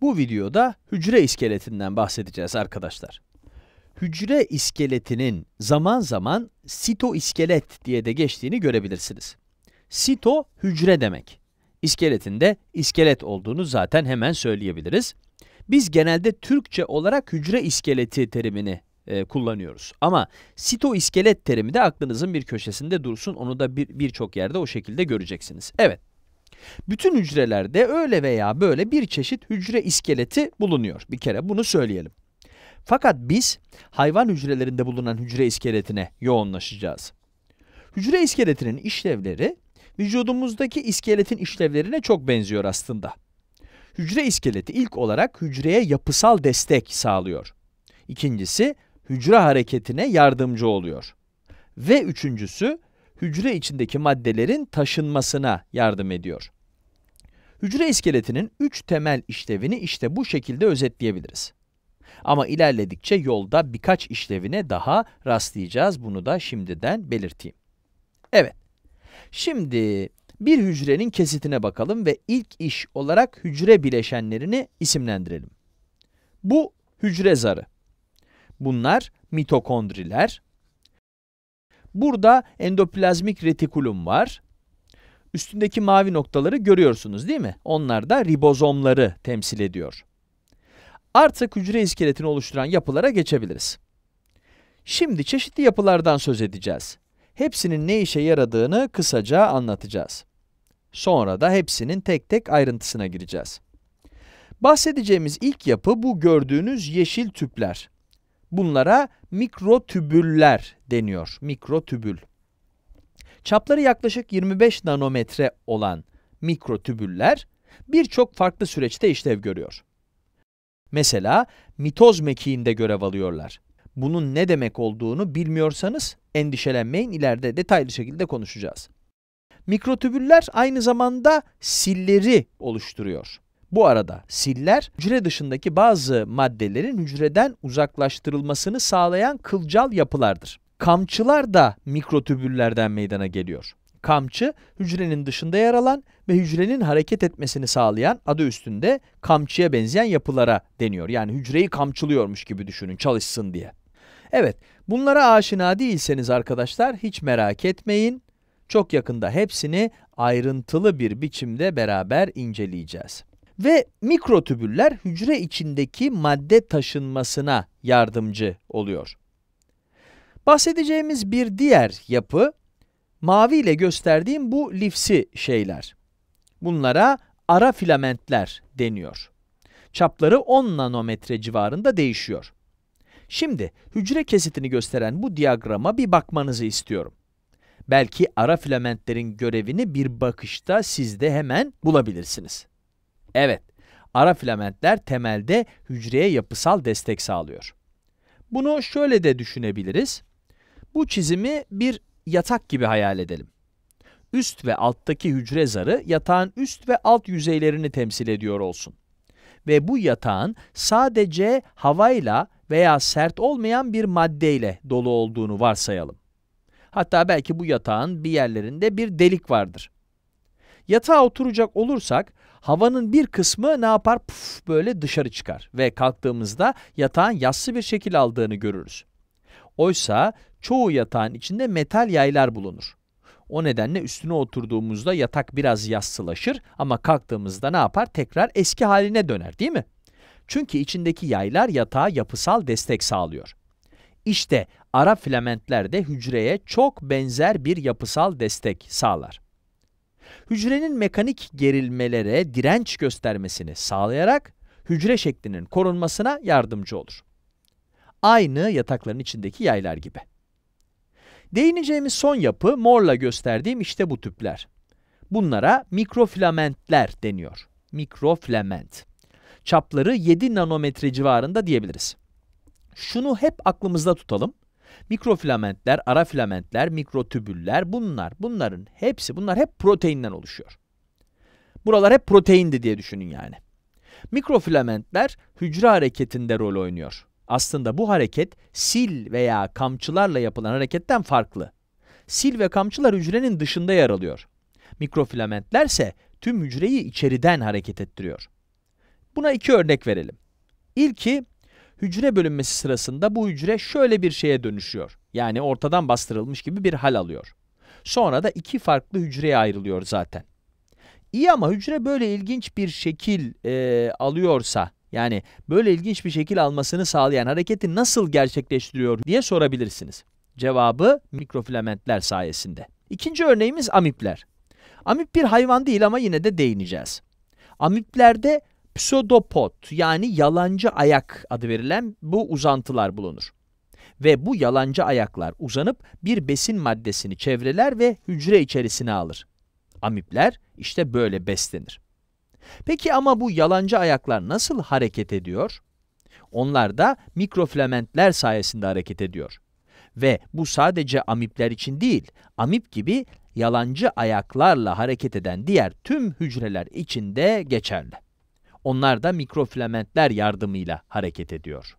Bu videoda hücre iskeletinden bahsedeceğiz arkadaşlar. Hücre iskeletinin zaman zaman sito iskelet diye de geçtiğini görebilirsiniz. Sito hücre demek. İskeletinde iskelet olduğunu zaten hemen söyleyebiliriz. Biz genelde Türkçe olarak hücre iskeleti terimini e, kullanıyoruz. Ama sito iskelet terimi de aklınızın bir köşesinde dursun. Onu da birçok bir yerde o şekilde göreceksiniz. Evet. Bütün hücrelerde öyle veya böyle bir çeşit hücre iskeleti bulunuyor. Bir kere bunu söyleyelim. Fakat biz hayvan hücrelerinde bulunan hücre iskeletine yoğunlaşacağız. Hücre iskeletinin işlevleri vücudumuzdaki iskeletin işlevlerine çok benziyor aslında. Hücre iskeleti ilk olarak hücreye yapısal destek sağlıyor. İkincisi hücre hareketine yardımcı oluyor. Ve üçüncüsü hücre içindeki maddelerin taşınmasına yardım ediyor. Hücre iskeletinin üç temel işlevini işte bu şekilde özetleyebiliriz. Ama ilerledikçe yolda birkaç işlevine daha rastlayacağız. Bunu da şimdiden belirteyim. Evet. Şimdi bir hücrenin kesitine bakalım ve ilk iş olarak hücre bileşenlerini isimlendirelim. Bu hücre zarı. Bunlar mitokondriler, Burada endoplazmik retikulum var. Üstündeki mavi noktaları görüyorsunuz değil mi? Onlar da ribozomları temsil ediyor. Artık hücre iskeletini oluşturan yapılara geçebiliriz. Şimdi çeşitli yapılardan söz edeceğiz. Hepsinin ne işe yaradığını kısaca anlatacağız. Sonra da hepsinin tek tek ayrıntısına gireceğiz. Bahsedeceğimiz ilk yapı bu gördüğünüz yeşil tüpler. Bunlara mikrotübüller deniyor. Mikrotübül. Çapları yaklaşık 25 nanometre olan mikrotübüller birçok farklı süreçte işlev görüyor. Mesela mitoz mekiğinde görev alıyorlar. Bunun ne demek olduğunu bilmiyorsanız endişelenmeyin ileride detaylı şekilde konuşacağız. Mikrotübüller aynı zamanda silleri oluşturuyor. Bu arada siller hücre dışındaki bazı maddelerin hücreden uzaklaştırılmasını sağlayan kılcal yapılardır. Kamçılar da mikrotübüllerden meydana geliyor. Kamçı, hücrenin dışında yer alan ve hücrenin hareket etmesini sağlayan adı üstünde kamçıya benzeyen yapılara deniyor. Yani hücreyi kamçılıyormuş gibi düşünün çalışsın diye. Evet, bunlara aşina değilseniz arkadaşlar hiç merak etmeyin. Çok yakında hepsini ayrıntılı bir biçimde beraber inceleyeceğiz ve mikrotübüller hücre içindeki madde taşınmasına yardımcı oluyor. Bahsedeceğimiz bir diğer yapı, mavi ile gösterdiğim bu lifsi şeyler. Bunlara ara filamentler deniyor. Çapları 10 nanometre civarında değişiyor. Şimdi hücre kesitini gösteren bu diyagrama bir bakmanızı istiyorum. Belki ara filamentlerin görevini bir bakışta siz de hemen bulabilirsiniz. Evet, ara filamentler temelde hücreye yapısal destek sağlıyor. Bunu şöyle de düşünebiliriz. Bu çizimi bir yatak gibi hayal edelim. Üst ve alttaki hücre zarı yatağın üst ve alt yüzeylerini temsil ediyor olsun. Ve bu yatağın sadece havayla veya sert olmayan bir maddeyle dolu olduğunu varsayalım. Hatta belki bu yatağın bir yerlerinde bir delik vardır. Yatağa oturacak olursak havanın bir kısmı ne yapar? Puf böyle dışarı çıkar ve kalktığımızda yatağın yassı bir şekil aldığını görürüz. Oysa çoğu yatağın içinde metal yaylar bulunur. O nedenle üstüne oturduğumuzda yatak biraz yassılaşır ama kalktığımızda ne yapar? Tekrar eski haline döner değil mi? Çünkü içindeki yaylar yatağa yapısal destek sağlıyor. İşte ara filamentler de hücreye çok benzer bir yapısal destek sağlar hücrenin mekanik gerilmelere direnç göstermesini sağlayarak hücre şeklinin korunmasına yardımcı olur. Aynı yatakların içindeki yaylar gibi. Değineceğimiz son yapı morla gösterdiğim işte bu tüpler. Bunlara mikrofilamentler deniyor. Mikrofilament. Çapları 7 nanometre civarında diyebiliriz. Şunu hep aklımızda tutalım. Mikrofilamentler, ara filamentler, mikrotübüller bunlar, bunların hepsi, bunlar hep proteinden oluşuyor. Buralar hep proteindi diye düşünün yani. Mikrofilamentler hücre hareketinde rol oynuyor. Aslında bu hareket sil veya kamçılarla yapılan hareketten farklı. Sil ve kamçılar hücrenin dışında yer alıyor. Mikrofilamentler ise tüm hücreyi içeriden hareket ettiriyor. Buna iki örnek verelim. İlki hücre bölünmesi sırasında bu hücre şöyle bir şeye dönüşüyor. Yani ortadan bastırılmış gibi bir hal alıyor. Sonra da iki farklı hücreye ayrılıyor zaten. İyi ama hücre böyle ilginç bir şekil e, alıyorsa, yani böyle ilginç bir şekil almasını sağlayan hareketi nasıl gerçekleştiriyor diye sorabilirsiniz. Cevabı mikrofilamentler sayesinde. İkinci örneğimiz amipler. Amip bir hayvan değil ama yine de değineceğiz. Amiplerde pseudopod yani yalancı ayak adı verilen bu uzantılar bulunur. Ve bu yalancı ayaklar uzanıp bir besin maddesini çevreler ve hücre içerisine alır. Amipler işte böyle beslenir. Peki ama bu yalancı ayaklar nasıl hareket ediyor? Onlar da mikrofilamentler sayesinde hareket ediyor. Ve bu sadece amipler için değil, amip gibi yalancı ayaklarla hareket eden diğer tüm hücreler için de geçerli. Onlar da mikrofilamentler yardımıyla hareket ediyor.